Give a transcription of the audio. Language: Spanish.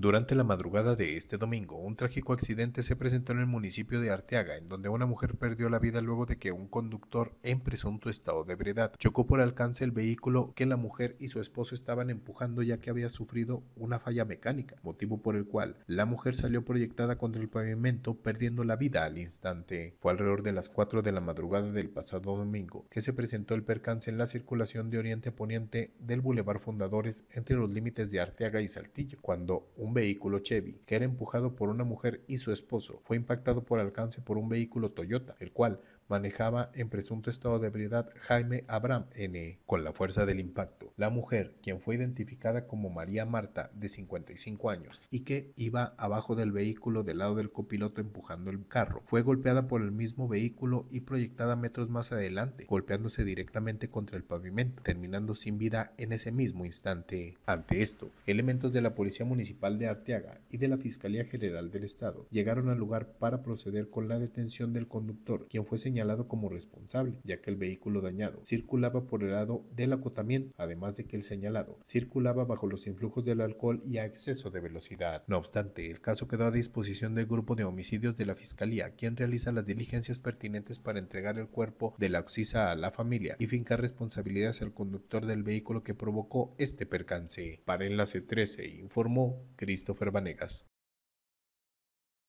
Durante la madrugada de este domingo, un trágico accidente se presentó en el municipio de Arteaga, en donde una mujer perdió la vida luego de que un conductor en presunto estado de ebriedad chocó por alcance el vehículo que la mujer y su esposo estaban empujando ya que había sufrido una falla mecánica, motivo por el cual la mujer salió proyectada contra el pavimento perdiendo la vida al instante. Fue alrededor de las 4 de la madrugada del pasado domingo que se presentó el percance en la circulación de oriente a poniente del Boulevard Fundadores entre los límites de Arteaga y Saltillo, cuando un vehículo Chevy, que era empujado por una mujer y su esposo. Fue impactado por alcance por un vehículo Toyota, el cual manejaba en presunto estado de ebriedad Jaime Abraham N. con la fuerza del impacto. La mujer, quien fue identificada como María Marta, de 55 años, y que iba abajo del vehículo del lado del copiloto empujando el carro, fue golpeada por el mismo vehículo y proyectada metros más adelante, golpeándose directamente contra el pavimento, terminando sin vida en ese mismo instante. Ante esto, elementos de la Policía Municipal de Arteaga y de la Fiscalía General del Estado llegaron al lugar para proceder con la detención del conductor, quien fue señalado como responsable, ya que el vehículo dañado circulaba por el lado del acotamiento, además de que el señalado circulaba bajo los influjos del alcohol y a exceso de velocidad. No obstante, el caso quedó a disposición del grupo de homicidios de la Fiscalía, quien realiza las diligencias pertinentes para entregar el cuerpo de la Oxisa a la familia y fincar responsabilidades al conductor del vehículo que provocó este percance. Para Enlace 13 informó Christopher Vanegas.